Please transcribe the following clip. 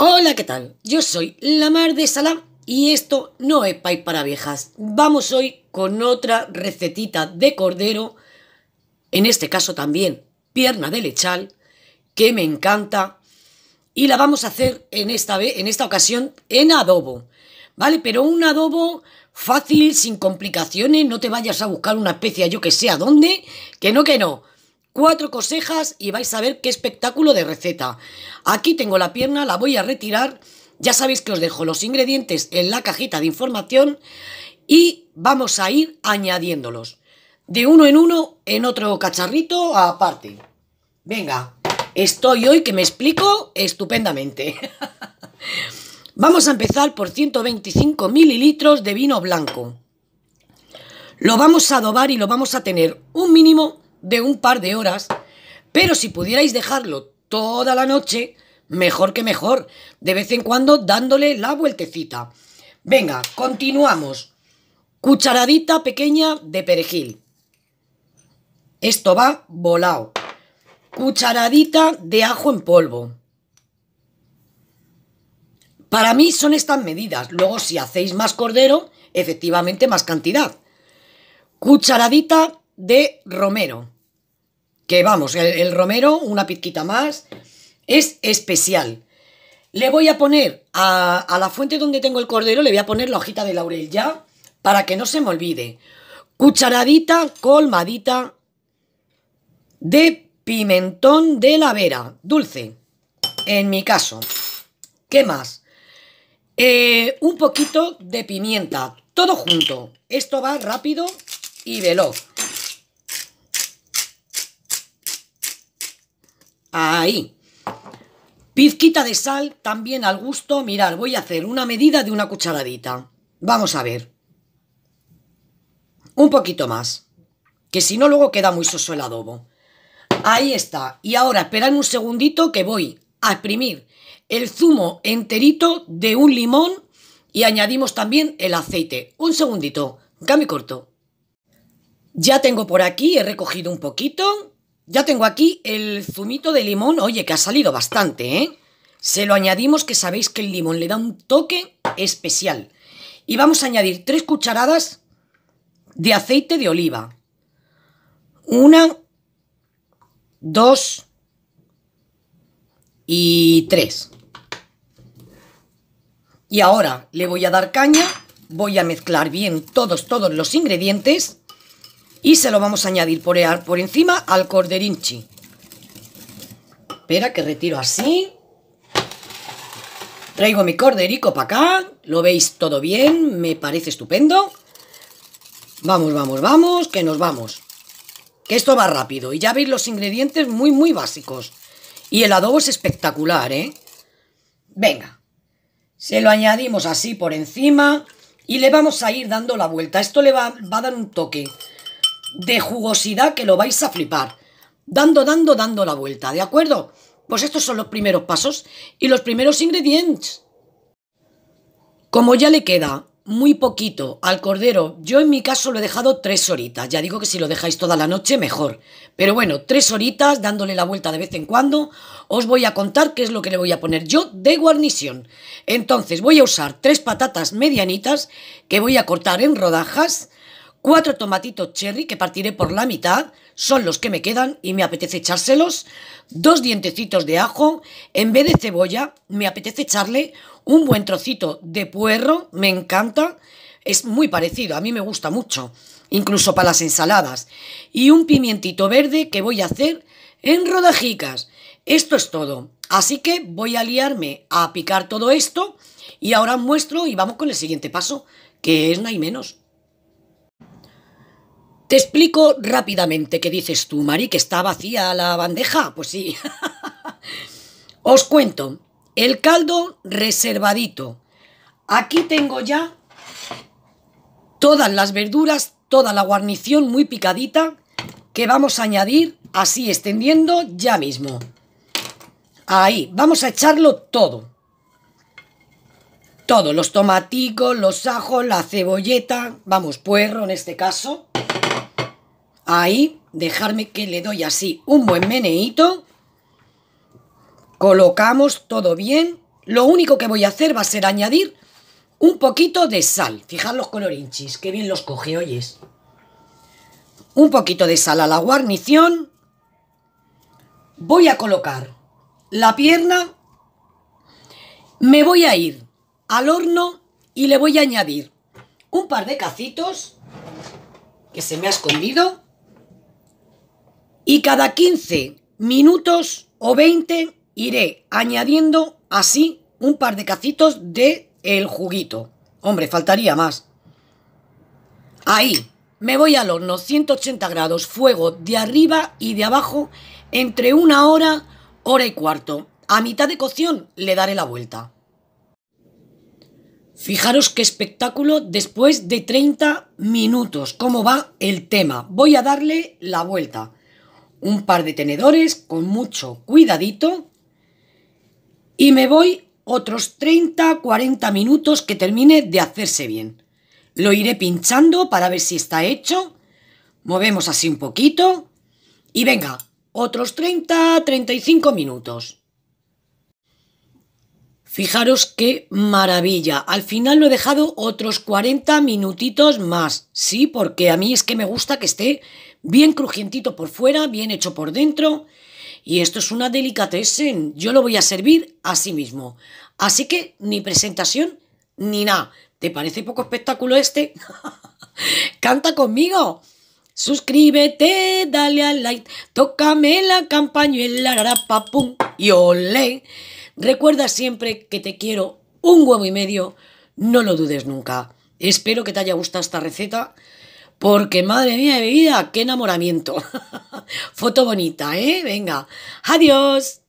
Hola, ¿qué tal? Yo soy Lamar de Salam y esto no es Pay para Viejas. Vamos hoy con otra recetita de cordero, en este caso también pierna de lechal, que me encanta y la vamos a hacer en esta, en esta ocasión en adobo. ¿Vale? Pero un adobo fácil, sin complicaciones, no te vayas a buscar una especia yo que sé a dónde, que no, que no cuatro cosejas y vais a ver qué espectáculo de receta. Aquí tengo la pierna, la voy a retirar. Ya sabéis que os dejo los ingredientes en la cajita de información y vamos a ir añadiéndolos. De uno en uno en otro cacharrito aparte. Venga, estoy hoy que me explico estupendamente. vamos a empezar por 125 mililitros de vino blanco. Lo vamos a adobar y lo vamos a tener un mínimo de un par de horas, pero si pudierais dejarlo toda la noche, mejor que mejor, de vez en cuando dándole la vueltecita. Venga, continuamos. Cucharadita pequeña de perejil. Esto va volado. Cucharadita de ajo en polvo. Para mí son estas medidas. Luego, si hacéis más cordero, efectivamente más cantidad. Cucharadita de romero. Que vamos, el, romero, una pizquita más, es especial. Le voy a poner a, la fuente donde tengo el cordero, le voy a poner la hojita de laurel ya, para que no se me olvide. Cucharadita colmadita de pimentón de la vera, dulce, en mi caso. ¿Qué más? Eh, un poquito de pimienta, todo junto. Esto va rápido y veloz. Ahí. Pizquita de sal también al gusto. Mirad, voy a hacer una medida de una cucharadita. Vamos a ver. Un poquito más. Que si no, luego queda muy soso el adobo. Ahí está. Y ahora esperad un segundito que voy a exprimir el zumo enterito de un limón y añadimos también el aceite. Un segundito, me corto. Ya tengo por aquí, he recogido un poquito ya tengo aquí el zumito de limón, oye, que ha salido bastante, ¿eh? Se lo añadimos que sabéis que el limón le da un toque especial. Y vamos a añadir tres cucharadas de aceite de oliva. Una, dos y tres. Y ahora le voy a dar caña, voy a mezclar bien todos, todos los ingredientes y se lo vamos a añadir por, por encima al corderinchi. Espera que retiro así. Traigo mi corderico para acá. Lo veis todo bien. Me parece estupendo. Vamos, vamos, vamos. Que nos vamos. Que esto va rápido. Y ya veis los ingredientes muy, muy básicos. Y el adobo es espectacular, ¿eh? Venga. Se lo añadimos así por encima. Y le vamos a ir dando la vuelta. Esto le va, va a dar un toque de jugosidad que lo vais a flipar. Dando, dando, dando la vuelta, ¿de acuerdo? Pues estos son los primeros pasos y los primeros ingredientes. Como ya le queda muy poquito al cordero, yo en mi caso lo he dejado tres horitas. Ya digo que si lo dejáis toda la noche, mejor. Pero bueno, tres horitas, dándole la vuelta de vez en cuando, os voy a contar qué es lo que le voy a poner yo de guarnición. Entonces voy a usar tres patatas medianitas que voy a cortar en rodajas cuatro tomatitos cherry que partiré por la mitad, son los que me quedan y me apetece echárselos, dos dientecitos de ajo, en vez de cebolla me apetece echarle un buen trocito de puerro, me encanta, es muy parecido, a mí me gusta mucho, incluso para las ensaladas, y un pimientito verde que voy a hacer en rodajicas. Esto es todo, así que voy a liarme a picar todo esto y ahora muestro y vamos con el siguiente paso, que es nada menos te explico rápidamente qué dices tú, Mari, que está vacía la bandeja. Pues sí. Os cuento, el caldo reservadito. Aquí tengo ya todas las verduras, toda la guarnición muy picadita que vamos a añadir así extendiendo ya mismo. Ahí, vamos a echarlo todo. Todo, los tomaticos, los ajos, la cebolleta, vamos, puerro en este caso. Ahí, dejarme que le doy así un buen meneito. Colocamos todo bien. Lo único que voy a hacer va a ser añadir un poquito de sal. Fijad los colorinchis, qué bien los coge, oyes. Un poquito de sal a la guarnición. Voy a colocar la pierna. Me voy a ir al horno y le voy a añadir un par de cacitos que se me ha escondido. Y cada 15 minutos o 20 iré añadiendo así un par de cacitos de el juguito. Hombre, faltaría más. Ahí, me voy al horno, 180 grados, fuego de arriba y de abajo, entre una hora, hora y cuarto. A mitad de cocción le daré la vuelta. Fijaros qué espectáculo después de 30 minutos, cómo va el tema. Voy a darle la vuelta un par de tenedores con mucho cuidadito y me voy otros 30-40 minutos que termine de hacerse bien. Lo iré pinchando para ver si está hecho. Movemos así un poquito. Y venga, otros 30-35 minutos. Fijaros qué maravilla. Al final lo he dejado otros 40 minutitos más. Sí, porque a mí es que me gusta que esté bien crujientito por fuera, bien hecho por dentro. Y esto es una delicatessen. Yo lo voy a servir a sí mismo. Así que ni presentación ni nada. ¿Te parece poco espectáculo este? ¡Canta conmigo! Suscríbete, dale al like, tócame la campañuela, pum y olé. Recuerda siempre que te quiero un huevo y medio, no lo dudes nunca. Espero que te haya gustado esta receta, porque madre mía de vida, qué enamoramiento. Foto bonita, ¿eh? Venga, adiós.